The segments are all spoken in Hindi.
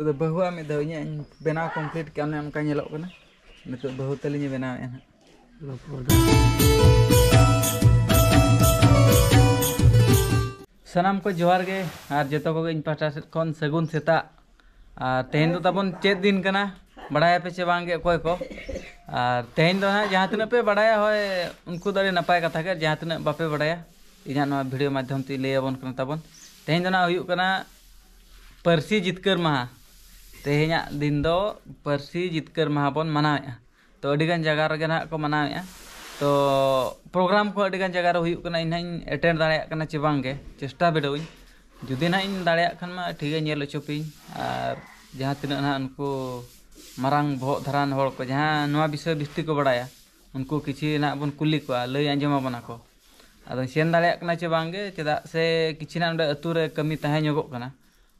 बहुआ मिद बना कम्प्लीट कित बहु ताली बना सनाम को जोहार गे और जो को पाटा सन सगुन सेता और तेन तो चे दिन का बड़ा पे चेगे अको को और तेन जहाँ तना पे बड़ा हे उनको दिन नपाय कथा के जहाँ तना बापे बड़ा इन भिडियो माध्यम ती लैन तेन तो ना पर्सी जितकर महा tehnya dindo persi jitker mahapon mana ya to dengan jaga rogena aku mana ya to program ko dengan jaga rohiu hiuk kena inhain attend dalek kena cebang ke cesta bedoin judi na in dalek kan ma tiga nyelok cupin ar jahat tina na marang bo taran hol ko jahan nua bisa bisti ko beraya Aku kici na pun kulik ko yang jema pun aku atau sian dalek kena cebang ke cedak se kici na udah ature kami tahanyo kena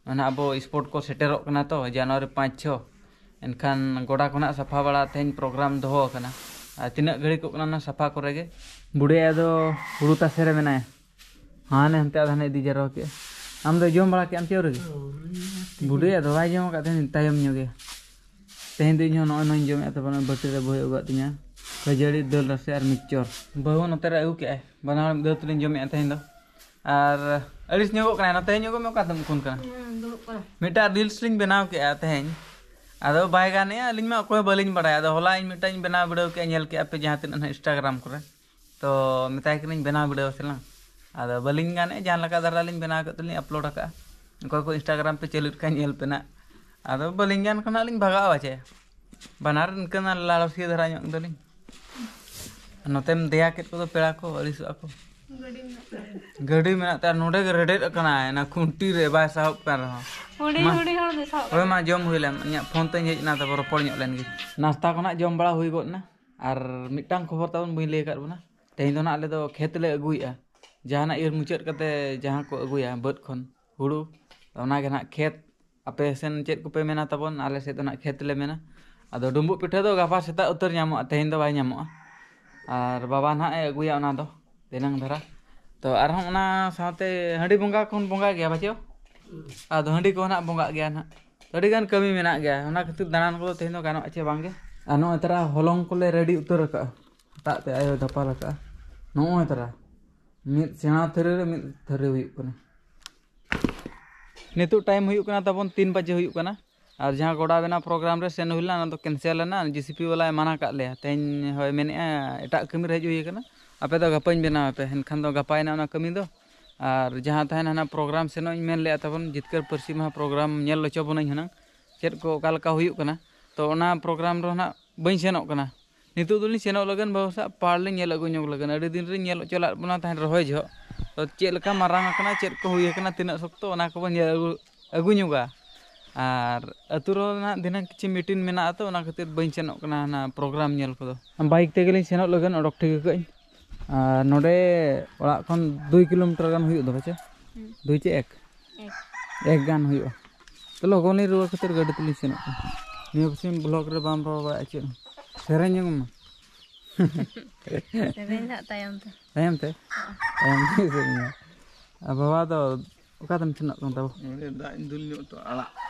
मैं अब स्पोर्ट को सेटर तो जानुरी पाँच छः एनखान गोडा को साफा बड़ा प्रोग्राम दोहोना तीना घड़ी को साफा कोरे बुढ़िया हूँ तसे में हाँ हमते आधा इदी जारो के आम तो जम बड़ा क्या चेवर बुढ़िया तो बैम तयमे तेहन तो इन नो जमे बटी से बहुत अगर दल रसे मिक्चर बहु नतेर आगू के बना दल तो जमे तेहन दो ᱟᱨ ᱟᱹᱲᱤᱥ ᱧᱚᱜᱚᱜ ᱠᱟᱱᱟ ᱱᱚᱛᱮ ᱧᱚᱜᱚᱜ ᱢᱮ ᱚᱠᱟᱛᱮᱢ ᱩᱠᱩᱱ ᱠᱟᱱᱟ ᱫᱩᱲᱩᱵ ᱠᱟᱱᱟ ᱢᱤᱫᱴᱟᱝ ᱨᱤᱞᱥ ᱞᱤᱧ ᱵᱮᱱᱟᱣ ᱠᱮᱜᱼᱟ ᱛᱮᱦᱮᱧ ᱟᱫᱚ ᱵᱟᱭ ᱜᱟᱱᱮᱜᱼᱟ ᱟᱹᱞᱤᱧ ᱢᱟ ᱚᱠᱚᱭ ᱵᱟᱹᱞᱤᱧ ᱵᱟᱲᱟᱭᱟ ᱟᱫᱚ ᱦᱚᱞᱟ ᱤᱧ ᱢᱤᱫᱴᱟᱝ ᱤᱧ ᱵᱮᱱᱟᱣ ᱵᱤᱰᱟᱹᱣ ᱠᱮᱜᱼᱟ ᱧᱮᱞ ᱠᱮᱜᱼᱟ ᱯᱮ ᱡᱟᱦᱟᱸ ᱛᱤᱱᱟᱹᱜ ᱤᱱᱥᱴᱟᱜᱨᱟᱢ ᱠᱚᱨᱮ ᱛᱚ ᱢᱮᱛᱟᱭ ᱠᱟᱹᱱᱟᱹᱧ ᱵᱮᱱᱟᱣ ᱵᱤᱰᱟᱹᱣ ᱥᱮᱞᱟᱝ ᱟᱫᱚ ᱵᱟᱹᱞᱤᱧ ᱜᱟᱱᱮᱜᱼᱟ ᱡᱟᱦᱟᱸ ᱞᱮᱠᱟ ᱫᱟᱨᱟ ᱞᱤᱧ ᱵᱮᱱᱟᱣ ᱠᱮᱫ ᱛᱮᱞᱤᱧ ᱟᱯᱞᱳᱰ ᱟᱠᱟᱜᱼᱟ ᱚᱠᱚᱭ ᱠᱚ ᱤᱱᱥᱴᱟᱜᱨᱟᱢ ᱯᱮ ᱪᱟᱹᱞᱩᱭᱮᱫ ᱠᱷᱟᱱ ᱧᱮᱞ ᱯᱮ ᱱᱟᱜ ᱟᱫᱚ ᱵᱟᱹᱞᱤᱧ ᱜᱟᱱ ᱠᱷᱚᱱᱟᱜ ᱞᱤᱧ ᱵᱷᱟᱜᱟᱣᱟ ᱪᱮ ᱵᱟᱱᱟᱨ ᱤᱱᱠᱟᱹ ᱞᱟᱞᱚᱥᱤᱭᱟᱹ ᱫᱷᱟᱨᱟ ᱧᱚᱜ ᱫᱚᱞᱤᱧ ᱱᱚᱛᱮᱢ ᱫᱮᱭᱟ ᱠᱮᱫ ᱠᱚᱫᱚ ᱯᱮᱲᱟ ᱠᱚ ᱟᱹᱲᱤᱥᱚᱜᱼᱟ ᱠᱚ ᱜᱟᱹᱰᱤ ᱢᱮᱱᱟᱜ ᱛᱟᱭᱟ ᱱᱚᱰᱮ ᱜᱮ ᱨᱮᱰᱮᱫ ᱟᱠᱟᱱᱟᱭ ᱚᱱᱟ ᱠᱷᱩᱱᱴᱤ ᱨᱮ ᱵᱟᱭ ᱥᱟᱦᱚᱵ ᱠᱟᱱ ᱨᱮᱦᱚᱸ ᱦᱩᱰᱤᱧ ᱦᱩᱰᱤᱧ ᱦᱚᱲ ᱫᱚ ᱥᱟᱦᱚᱵ ᱦᱳᱭ ᱢᱟ ᱡᱚᱢ ᱦᱩᱭ ᱞᱮᱱ ᱤᱧᱟᱹᱜ ᱯᱷᱳᱱ ᱛᱮᱧ ᱦᱮᱡ ᱮᱱᱟ ᱛᱟᱨᱯᱚᱨ ᱨᱚᱯᱚᱲ ᱧᱚᱜ ᱞᱮᱱ ᱜᱮ ᱱᱟᱥᱛᱟ ᱠᱚ ᱱᱟᱜ ᱡᱚᱢ ᱵᱟᱲᱟ ᱦᱩᱭ ᱜᱚᱫ ᱮᱱᱟ ᱟᱨ ᱢᱤᱫᱴᱟᱝ ᱠᱷᱚᱵᱚᱨ ᱛᱟᱵᱚᱱ ᱵᱟᱹᱧ ᱞᱟᱹᱭ ᱟᱠᱟᱫ ᱵᱚᱱᱟ ᱛᱮᱦᱮᱧ ᱫᱚ ᱱᱟᱜ ᱟᱞᱮ ᱫᱚ ᱠᱷᱮᱛ ᱞᱮ ᱟᱹᱜᱩᱭᱮᱜᱼᱟ ᱡᱟᱦᱟᱱᱟᱜ ᱤᱨ ᱢᱩᱪᱟᱹᱫ ᱠᱟᱛᱮ ᱡᱟᱦᱟᱸ ᱠᱚ ᱟᱹᱜᱩᱭᱟ ᱵᱟᱹᱫᱽ ᱠᱷᱚᱱ ᱦᱩᱲᱩ ᱚᱱᱟᱜᱮ ᱱᱟᱜ ᱠᱷᱮᱛ ᱟᱯᱮ ᱥᱮᱱ ᱪᱮᱫ ᱠᱚᱯᱮ ᱢᱮᱱᱟ ᱛᱟᱵᱚᱱ ᱟᱞᱮ ᱥᱮᱫ ᱫᱚ ᱱᱟᱜ ᱠᱷᱮᱛ ᱞᱮ ᱢᱮᱱᱟ ᱟᱫᱚ ᱰᱩᱸᱵᱩᱜ ᱯᱤᱴᱷᱟᱹ ᱫᱚ ᱜᱟᱯᱟ ᱥᱮᱛᱟᱜ ᱩᱛᱟᱹᱨ ᱧᱟᱢᱚᱜᱼᱟ ᱛᱮᱦᱮᱧ ᱫᱚ ᱵᱟᱭ ᱧᱟᱢᱚᱜᱼᱟ ᱟᱨ ᱵᱟᱵᱟ ᱱᱟᱜ ᱮ ᱟᱹᱜᱩᱭᱟ ᱚᱱᱟ ᱫᱚ ᱫᱤᱱᱟᱹᱝ ᱫᱷᱟᱨᱟ ᱛᱚ ᱟᱨᱦᱚᱸ ᱚᱱᱟ ᱥᱟᱶᱛᱮ ᱦᱟᱺᱰᱤ ᱵᱚᱸᱜᱟ ᱠᱚᱦᱚᱸ ᱵᱚᱸᱜᱟ ᱜᱮᱭᱟ ᱵᱟᱪᱚ ᱟᱫᱚ ᱦᱟᱺᱰᱤ ᱠᱚᱦᱚᱸ ᱱᱟᱜ ᱵᱚᱸᱜᱟᱜ ᱜᱮᱭᱟ ᱱᱟᱜ ᱟᱹᱰᱤᱜᱟᱱ ᱠᱟᱹᱢᱤ ᱢᱮᱱᱟᱜ ᱜᱮᱭᱟ ᱚᱱᱟ ᱠᱷᱟᱹᱛᱤᱨ ᱫᱟᱬᱟᱱ ᱠᱚᱫᱚ ᱛᱮᱦᱮᱧ ᱫᱚ ᱜᱟᱱᱚᱜᱼᱟ ᱪᱮ ᱵᱟᱝᱜᱮ ᱟᱨ ᱱᱚᱜᱼᱚᱭ ᱛᱟᱨᱟ ᱦᱚᱞᱚᱝ ᱠᱚᱞᱮ ᱨᱮᱰᱤ ᱩᱛᱟᱹᱨ ᱟᱠᱟᱜᱼᱟ ᱦᱟᱴᱟᱜ ᱛᱮ ᱟᱭᱳ ᱫᱷᱟᱯᱟᱞ ᱟᱠᱟᱜᱼᱟ ᱱᱚᱜᱼᱚᱭ ᱛᱟᱨᱟ ᱢᱤᱫ ᱥᱮᱬᱟ ᱛᱷᱟᱹᱨᱤ ᱨᱮ ᱢᱤᱫ ᱛᱷᱟᱹᱨᱤ ᱦᱩᱭᱩᱜ ᱠᱟᱱᱟ ᱱᱤᱛᱚᱜ ᱴᱟᱭᱤᱢ ᱦᱩᱭᱩᱜ ᱠᱟᱱᱟ ᱛᱟᱵᱚᱱ ᱛᱤᱱ ᱵᱟᱡᱮ ᱦᱩᱭᱩᱜ ᱠᱟᱱᱟ और जहाँ गोड़ा बना प्रोग्राम रे सेन ना तो कैंसिल ना पी वाला मना कर लिया तेन होय मेने कमी रे हजू आपे तो गपा बना पे हनखान गपाय कमी तो और जहाँ तहन हाँ प्रोग्राम सेनो मन मेन जितकर पर्सी में प्रोग्राम नल लचो बना हना चेक को कालका हुयु तो प्रोग्राम रो बी बई नित सेन लगन बहुत सब ले नल अगु योग लगन अड़ी दिन रे चला बोना तहन रहय जो तो चेलका मारा चेक को हुय करना तिना सख्तो ओना ᱟᱨ ᱟᱹᱛᱩ ᱨᱮᱱᱟᱜ ᱫᱤᱱᱟᱹᱢ ᱠᱤᱪᱷᱩ ᱢᱤᱴᱤᱱ ᱢᱮᱱᱟᱜᱼᱟ ᱛᱚ ᱚᱱᱟ ᱠᱷᱟᱹᱛᱤᱨ ᱵᱟᱹᱧ ᱥᱮᱱᱚᱜ ᱠᱟᱱᱟ ᱚᱱᱟ ᱯᱨᱳᱜᱨᱟᱢ ᱧᱮᱞ ᱠᱚᱫᱚ ᱵᱟᱭᱤᱠ ᱛᱮᱜᱮᱞᱤᱧ ᱥᱮᱱᱚᱜ ᱞᱟᱹᱜᱤᱫ ᱚᱰᱚᱠ ᱴᱷᱤᱠ ᱠᱟᱹᱧ ᱟᱨ ᱱᱚᱰᱮ ᱚᱲᱟᱜ ᱠᱷᱚᱱ ᱫᱩᱭ ᱠᱤᱞᱳᱢᱤᱴᱟᱨ ᱜᱟᱱ ᱦᱩᱭᱩᱜ ᱫᱚ ᱵᱟᱪᱮ ᱫᱩᱭ ᱪᱮ ᱮᱠ ᱮᱠ ᱜᱟᱱ ᱦᱩᱭᱩᱜᱼᱟ ᱛᱚ ᱞᱚᱜᱚᱱ ᱞᱤᱧ ᱨᱩᱣᱟᱹᱲ ᱠᱷᱟᱹᱛᱤᱨ ᱜᱟᱹᱰᱤ ᱛᱮᱞᱤᱧ ᱥᱮᱱᱚᱜ ᱠᱟᱱᱟ ᱱᱤᱭᱟᱹ ᱯᱚᱥᱪᱤᱢ ᱵᱞᱚᱠ ᱨᱮ ᱵᱟᱢ ᱨᱚᱲ ᱵᱟᱲᱟᱜᱼᱟ ᱪᱮᱫ ᱥᱮᱨᱮᱧ ᱟᱹᱜᱩ ᱢᱟ ᱥᱮᱨᱮᱧ ᱦᱟᱸᱜ ᱛᱟᱭᱚᱢ ᱛᱮ ᱛᱟᱭᱚᱢ ᱛᱮ ᱛᱟᱭᱚᱢ ᱛᱮ ᱥᱮᱨᱮᱧ ᱟᱨ ᱵᱟᱵᱟ ᱫᱚ ᱚᱠᱟᱛᱮᱢ ᱥᱮᱱᱚᱜ ᱠᱟᱱ ᱛᱟᱵᱚ ᱫᱟᱜ ᱤᱧ ᱫᱩᱞ ᱧᱚᱜ ᱛᱚ ᱟᱲᱟᱜ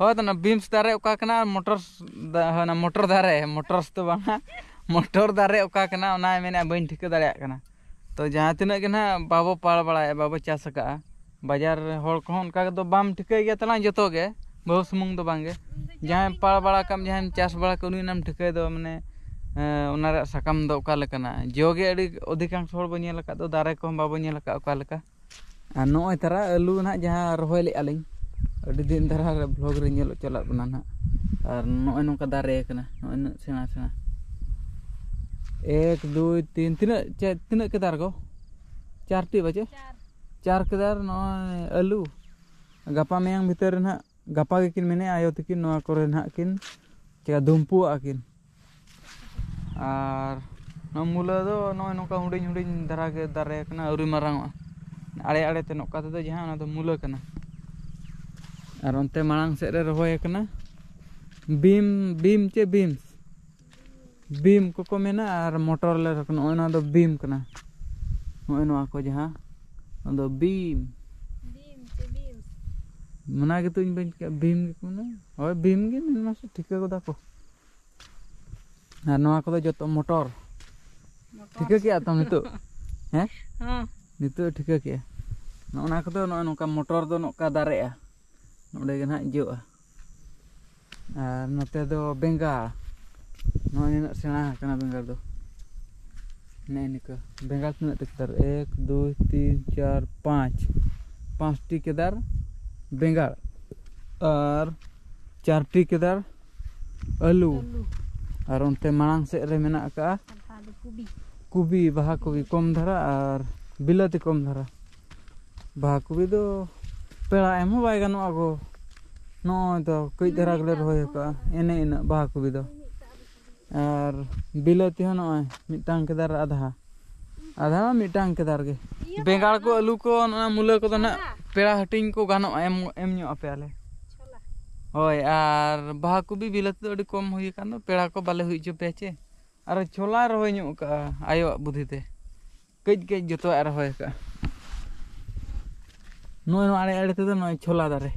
हाँ बीम्स दारे ओकाकना मोटर होना मोटर दारे मोटर्स तो बांगा मोटर दारे ओकाकना बी ठीक बइन तो जहाँ तिना के ना बाबो पाल बड़ा बाबो चास बाजार हो को उनका तो तला जो बहु सुमुंग तो बांगे जहाँ पाल बड़ा कम जहाँ चास बड़ा को ठीक ठिका दो मने ओना जोगे अधिकांश होड़ बो दारे को बाबो नेल का ओकालका आ आलू ना जहाँ रोहे आलिंग ᱟᱹᱰᱤ ᱫᱤᱱ ᱫᱷᱟᱨᱟ ᱵᱞᱚᱜ ᱨᱮ ᱧᱮᱞ ᱪᱟᱞᱟᱜ ᱠᱟᱱᱟ ᱱᱟᱜ ᱟᱨ ᱱᱚᱜᱼᱚᱭ ᱱᱚᱝᱠᱟ ᱫᱟᱨᱮ ᱠᱟᱱᱟ ᱱᱚᱜᱼᱚᱭ ᱱᱩᱱᱟᱹᱜ ᱥᱮᱬᱟ ᱥᱮᱬᱟ ᱮᱠ ᱫᱩᱭ ᱛᱤᱱ ᱛᱤᱱᱟᱹᱜ ᱪᱮᱫ ᱛᱤᱱᱟᱹᱜ ᱠᱮᱫᱟᱨ ᱠᱚ ᱪᱟᱨᱴᱤ ᱵᱟᱡᱮ ᱪᱟᱨ ᱠᱮᱫᱟᱨ ᱱᱚᱜᱼᱚᱭ ᱟᱹᱞᱩ ᱜᱟᱯᱟ ᱢᱮᱭᱟᱝ ᱵᱷᱤᱛᱟᱹᱨ ᱨᱮ ᱱᱟᱜ ᱜᱟᱯᱟ ᱜᱮᱠᱤᱱ ᱢᱮᱱᱮᱜᱼᱟ ᱟᱭᱳ ᱛᱟᱹᱠᱤᱱ ᱱᱚᱣᱟ ᱠᱚᱨᱮ ᱱᱟᱜ ᱠᱤᱱ ᱪᱮᱠᱟ ᱫᱩᱢᱯᱩᱣᱟᱜᱼᱟ ᱠᱤᱱ ᱟᱨ ᱱᱚᱣᱟ ᱢᱩᱞᱟᱹ ᱫᱚ ᱱᱚᱜᱼᱚᱭ ᱱᱚᱝᱠᱟ ᱦᱩᱰᱤᱧ ᱦᱩᱰᱤᱧ ᱫᱷᱟᱨᱟ ᱜᱮ ᱫᱟᱨᱮ ᱠᱟᱱᱟ ᱟᱹᱣᱨᱤ ᱢᱟᱨᱟᱝᱚᱜᱼᱟ ᱟᱲᱮ ᱟᱲᱮᱛᱮ ᱱᱚᱝᱠᱟ ᱛᱮᱫᱚ ᱡᱟᱦᱟᱸ ᱚᱱᱟ ᱫᱚ ᱢᱩᱞᱟᱹ ᱠᱟᱱᱟ Aronte malang sekre rohoya kena bim bim ce bim bim koko mena ar motor le rakna oina do bim kena oina ako jaha ondo bim bim ce gitu bim mana gitu ini bim ke bim ke kuna oi bim ke men masuk tika koda ko ar no do joto motor tika ke atom itu eh, nitu tika ke no ona ko do no ka motor do no ka dare ya ᱱᱚᱰᱮ तीन चार पाँच पाँच टी केदार और चार टी केदार आलू और उनते मांग से रे कुबी बहा कुबी कम धारा और बिलाती कम धारा बहा कुबी तो पेड़ एम बाय गो नो कई दरा गले रोका एन इन बहा को भी और बिलती मिटांग केदार आधा आधा मिटांग केदार के बेंगाड़ को आलू को ना मूला को ना पेड़ हटिंग को गान एम एम नो आपे आले होय और बहा को भी बिलती कम हो पेड़ को बाले हुई जो चे और छोला रोय आयो बुद्धि कई कई जो रोय का noy noy ada itu noy chola dare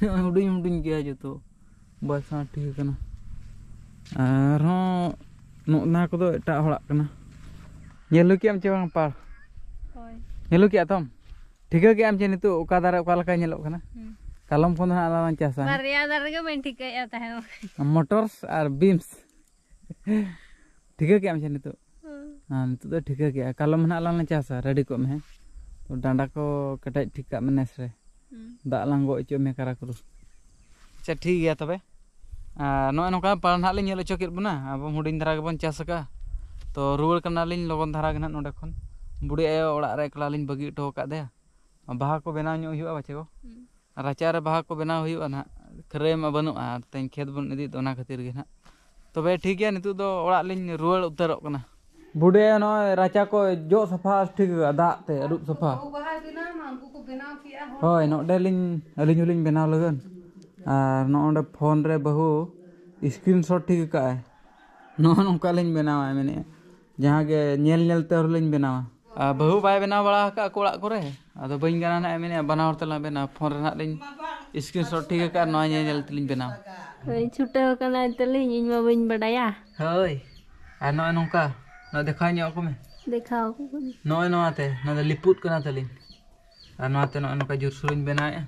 noy udin udin kaya jitu bahasa ati kena aro no na kudo ita holak kena nyelu ki am cewang par nyelu ki atom tiga ki am cewang itu uka dare uka laka nyelok kena kalau pun ada alaman jasa maria dare ke main tiga ya tahu motors are beams tiga ki am cewang itu Nah, itu tuh dekat ya. Kalau mana alam ngecas, ready kok, meh. Danda ko kedai tika menesre, ndak hmm. langgo ijo mekara kuru. Jadi iya ah, anu ya tobe, no eno ka palan hali nyelo cokir puna, ah. apa mudin tara kepon casaka, to rule kena lin lo kon tara kena no dakon, mburi eo ora rek lalin bagi to ka dea, ah. bahako bena nyo hiu apa cego, hmm. racara bahako bena hiu ana krem apa nu a ten ked pun edi to na ketir gena, tobe tiga anu, nitu to ora lin rule utarok kena. ᱵᱩᱰᱷᱮ ᱱᱚᱜᱼᱚᱭ ᱨᱟᱪᱟ ᱠᱚ ᱡᱚᱜ ᱥᱟᱯᱷᱟ ᱴᱷᱤᱠᱟ ᱫᱟᱜ ᱛᱮ ᱟᱹᱨᱩᱵ ᱥᱟᱯᱷᱟ ᱦᱳᱭ ᱱᱚᱰᱮ ᱞᱤᱧ ᱟᱹᱞᱤᱧ ᱦᱚᱸᱞᱤᱧ ᱵᱮᱱᱟᱣ ᱞᱟᱹᱜᱤᱫ ᱟᱨ ᱱᱚᱜᱼᱚᱸᱰᱮ ᱯᱷᱳᱱ ᱨᱮ ᱵᱟᱹᱦᱩ ᱥᱠᱨᱤᱱ ᱥᱚᱴ ᱴᱷᱤᱠ ᱠᱟᱜᱼᱟᱭ ᱱᱚᱜᱼᱚ ᱱᱚᱝᱠᱟ ᱞᱤᱧ ᱵᱮᱱᱟᱣᱟ ᱢᱮᱱᱮᱜᱼᱟ ᱡᱟᱦᱟᱸ ᱜᱮ ᱧᱮᱞ ᱧᱮᱞ ᱛᱮ ᱟᱨᱦᱚᱸ ᱞᱤᱧ ᱵᱮᱱᱟᱣᱟ ᱟᱨ ᱵᱟᱹᱦᱩ ᱵᱟᱭ ᱵᱮᱱᱟᱣ ᱵᱟᱲᱟ ᱟᱠᱟᱫ ᱠᱚ ᱚᱲᱟᱜ ᱠᱚᱨᱮ ᱟᱫᱚ ᱵᱟᱹᱧ ᱜᱟᱱᱟ ᱱᱟᱜ ᱢᱮᱱᱮᱜᱼᱟ ᱵᱟᱱᱟ ᱦᱚᱲ ᱛᱮᱞᱟᱝ ᱵᱮᱱᱟᱣᱟ ᱯᱷᱳᱱ ᱨᱮ ᱱᱟᱜ ᱞᱤᱧ ᱥᱠᱨᱤᱱ ᱥᱚᱴ ᱴᱷᱤᱠ ᱠᱟᱜᱼᱟ ᱱᱚᱣᱟ ᱧᱮᱞ ᱧᱮᱞ ᱛᱮᱞᱤᱧ ᱵᱮᱱᱟᱣᱟ ᱦᱳᱭ ᱪᱷᱩᱴᱟᱹᱣ ᱠᱟᱱᱟ ᱛᱟᱹᱞᱤᱧ ᱤᱧ ᱢᱟ ᱵᱟᱹᱧ ᱵᱟᱰᱟᱭᱟ ᱦᱳᱭ ᱟᱨ ᱱᱚᱜᱼᱚᱭ ᱱᱚᱝᱠᱟ No dekha ni ojo me. Deja ojo. No, no ate, liput kena atelín. A no ate, no, no cayur surin benaya. Eh.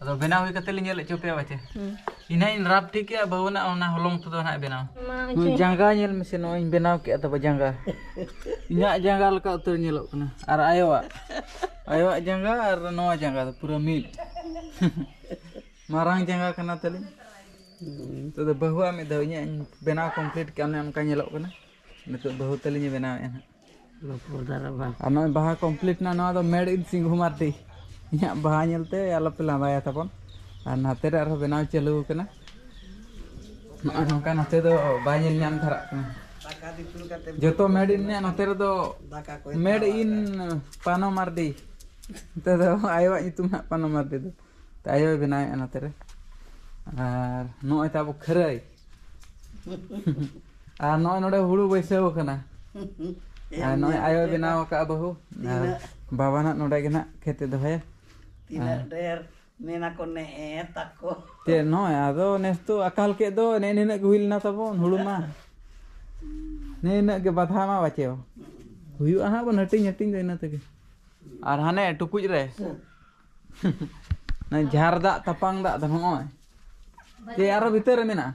A do benau y catelín ya le chope a bache. Hmm. in rap tiki a bauna a una holong todo na eh, benau. jangga ni el mesino in benau ke ata ba jangga. Ina jangga al ka nyelok, ni lo kuna. Ara ayo a. Ayo a jangga, ara no a pura mil. Marang jangga kena atelín. Hmm. Tada bahua me dawinya in benau komplit ke ane am kanya lo बहा कमप्लीट ना ना मेड तो इन सिंघू मार्टी बहाते अलपे लादाया तब नाते बनाव चालू करना नौका जो तो मेड इन नाते मेड इन तो पानो मार्टी तो आयो पानो मार्टी आयो बना नाते खरई ᱟᱨ ᱱᱚᱜᱼᱚᱭ ᱱᱚᱰᱮ ᱦᱩᱲᱩ ᱵᱟᱹᱭᱥᱟᱹᱣ ᱟᱠᱟᱱᱟ ᱟᱨ ᱱᱚᱜᱼᱚᱭ ᱟᱭᱳ ᱵᱮᱱᱟᱣ ᱟᱠᱟᱫᱼᱟ ᱵᱟᱹᱦᱩ ᱟᱨ ᱵᱟᱵᱟ ᱱᱟᱜ ᱱᱚᱰᱮ ᱜᱮ ᱱᱟᱜ ᱠᱷᱮᱛᱮ ᱫᱚᱦᱚᱭᱟ ᱛᱤᱱᱟᱹᱜ ᱰᱷᱮᱨ ᱢᱮᱱᱟ ᱠᱚ ᱱᱮ ᱛᱟᱠᱚ ᱛᱮ ᱱᱚᱜᱼᱚᱭ ᱟᱫᱚ ᱱᱮᱥ ᱫᱚ ᱟᱠᱟᱞ ᱠᱮᱫ ᱫᱚ ᱱᱮ ᱱᱤᱱᱟᱹᱜ ᱜᱮ ᱦᱩᱭ ᱞᱮᱱᱟ ᱛᱟᱵᱚᱱ ᱦᱩᱲᱩ ᱢᱟ ᱱᱮ ᱱᱤᱱᱟᱹᱜ ᱜᱮ ᱵᱟᱫᱷᱟ ᱢᱟ ᱵᱟᱪᱮ ᱦᱩᱭᱩᱜᱼᱟ ᱦᱟᱸᱜ ᱵᱚᱱ ᱦᱟᱹᱴᱤᱧ ᱦᱟᱹᱴᱤᱧ ᱫᱚ ᱤᱱᱟᱹ ᱛᱮᱜᱮ ᱟᱨ ᱦᱟᱱᱮ ᱴᱩᱠᱩᱡ ᱨᱮ ᱡᱷᱟᱨ ᱫᱟᱜ ᱛᱟᱯᱟᱝ ᱫᱟᱜ ᱫᱚ ᱱᱚᱜᱼᱚᱭ ᱪᱮ ᱟᱨᱚ ᱵᱷᱤᱛᱟᱹᱨ ᱨᱮ ᱢᱮᱱᱟᱜᱼᱟ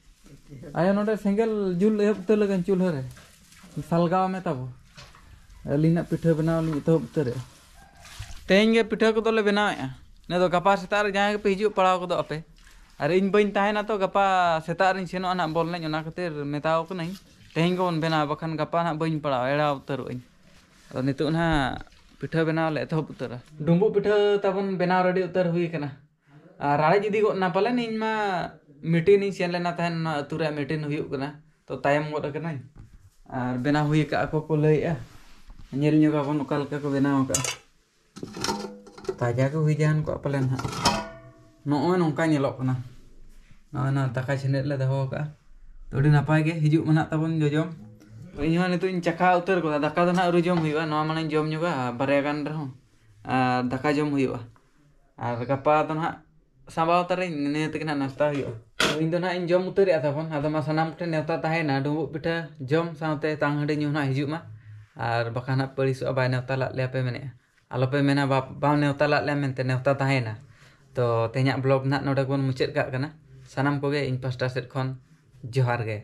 ayah nonton single jul ya eh, itu lagi yang hari, salga ame tabo eh, lina pita bina lini itu betul ya tengge pita itu dulu bina ya ne do kapas setar jangan kepijiu pelaw kudo apa hari ini bain tahan atau kapas setar ini seno anak bolne jono katir metau kudo nih tengge pun bina bahkan kapas anak bain pelaw ada betul ini atau itu na pita bina lalu itu betul ya dumbo pita tapi bina ready betul hui kena ah, Rara jadi kok napa lah nih meeting ᱤᱧ ᱥᱮᱱ ᱞᱮᱱᱟ ᱛᱟᱦᱮᱱ ᱚᱱᱟ ᱟᱹᱛᱩ ᱨᱮᱭᱟᱜ ᱢᱤᱴᱤᱱ ᱦᱩᱭᱩᱜ ᱠᱟᱱᱟ ᱛᱚ ᱛᱟᱭᱚᱢ ᱜᱚᱫ ᱟᱠᱟᱱᱟᱹᱧ ᱟᱨ ᱵᱮᱱᱟᱣ ᱦᱩᱭ ᱟᱠᱟᱫ ᱠᱚ ᱠᱚ ᱞᱟᱹᱭᱮᱜᱼᱟ ᱧᱮᱞ ᱧᱚᱜ ᱟᱵᱚᱱ ᱚᱠᱟ ᱞᱮᱠᱟ ᱠᱚ ᱵᱮᱱᱟᱣ ᱟᱠᱟᱫᱼᱟ ᱛᱟᱡᱟ ᱠᱚ ᱦᱩᱭ ᱡᱟᱦᱟᱱ ᱠᱚᱜ ᱯᱟᱞᱮᱱ ᱦᱟᱸᱜ ᱱᱚᱜᱼᱚᱭ ᱱᱚᱝᱠᱟ ᱧᱮᱞᱚᱜ ᱠᱟᱱᱟ ᱱᱚᱜᱼᱚᱭ ᱱᱚᱣᱟ ᱫᱟᱠᱟ ᱪᱷᱮᱸᱰᱮᱫ ᱞᱮ ᱫᱚᱦᱚ ᱟᱠᱟᱫᱼᱟ ᱛᱚ ᱟᱹᱰᱤ ᱱᱟᱯᱟᱭ ᱜᱮ ᱦᱤᱡᱩᱜ ᱢᱮᱱᱟᱜ ᱛᱟᱵᱚᱱ ᱡᱚᱡᱚᱢ ᱤᱧ ᱦᱚᱸ ᱱᱤᱛᱚᱜ ᱤᱧ ᱪᱟᱠᱷᱟ ᱩᱛᱟᱹᱨ ᱠᱚᱫᱟ ᱫᱟᱠᱟ ᱫᱚ ᱱᱟᱜ ᱟᱹᱣᱨᱤ ᱡᱚᱢ ᱦᱩᱭᱩᱜᱼᱟ ᱱᱚᱣᱟ ᱢᱟᱱᱮᱧ ᱡᱚᱢ ᱧᱚᱜᱟ ᱵᱟᱨᱭᱟ ᱜᱟᱱ ᱨᱮᱦᱚᱸ ᱟᱨ ᱫᱟᱠᱟ ᱡᱚᱢ ᱦᱩᱭᱩᱜᱼᱟ ᱟᱨ ᱜᱟᱯᱟ ᱫᱚ ᱱᱟᱜ ᱥᱟᱢᱵᱟᱣ ᱛᱟᱨᱟᱧ ᱱᱤᱭᱟᱹ ᱛᱮᱜᱮ ᱱᱟᱜ ᱱᱟᱥᱛᱟ ᱦᱩᱭᱩᱜᱼᱟ ᱤᱧ ᱫᱚ ᱱᱟᱜ ᱤᱧ ᱡᱚᱢ ᱩᱛᱟᱹᱨᱮᱜᱼᱟ ᱛᱟᱵᱚᱱ ᱟᱫᱚ ᱢᱟ ᱥᱟᱱᱟᱢ ᱠᱚᱴᱷᱮᱱ ᱱᱮᱣᱛᱟ ᱛᱟᱦᱮᱱᱟ ᱰᱩᱸᱵᱩᱜ ᱯᱤᱴᱷᱟᱹ ᱡᱚᱢ ᱥᱟᱶᱛᱮ ᱛᱟᱝ ᱦᱟᱺᱰᱤ ᱧᱩ ᱱᱟᱜ ᱦᱤᱡᱩᱜ ᱢᱟ ᱟᱨ ᱵᱟᱠᱷᱟᱱ ᱱᱟᱜ ᱯᱟᱹᱲᱤᱥᱚᱜᱼᱟ ᱵᱟᱭ ᱱᱮᱣᱛᱟ ᱞᱟᱜ ᱞᱮᱭᱟ ᱯᱮ ᱢᱮᱱᱮᱜᱼᱟ ᱟᱞᱚᱯᱮ ᱢᱮᱱᱟ ᱵᱟᱢ ᱱᱮᱣᱛᱟ ᱞᱟᱜ ᱞᱮᱭᱟ ᱢᱮᱱᱛᱮ ᱱᱮᱣᱛᱟ ᱛᱟᱦᱮᱱᱟ ᱛᱚ ᱛᱮᱦᱮᱧᱟᱜ ᱵᱞᱚᱜᱽ ᱱᱟᱜ ᱱᱚᱰᱮ ᱵᱚᱱ ᱢᱩᱪᱟᱹᱫ ᱠᱟᱜ ᱠᱟᱱᱟ ᱥᱟᱱᱟᱢ ᱠᱚᱜᱮ ᱤᱧ ᱯᱟᱥᱴᱟ ᱥᱮᱫ ᱠᱷᱚᱱ ᱡᱚᱦᱟᱨ ᱜᱮ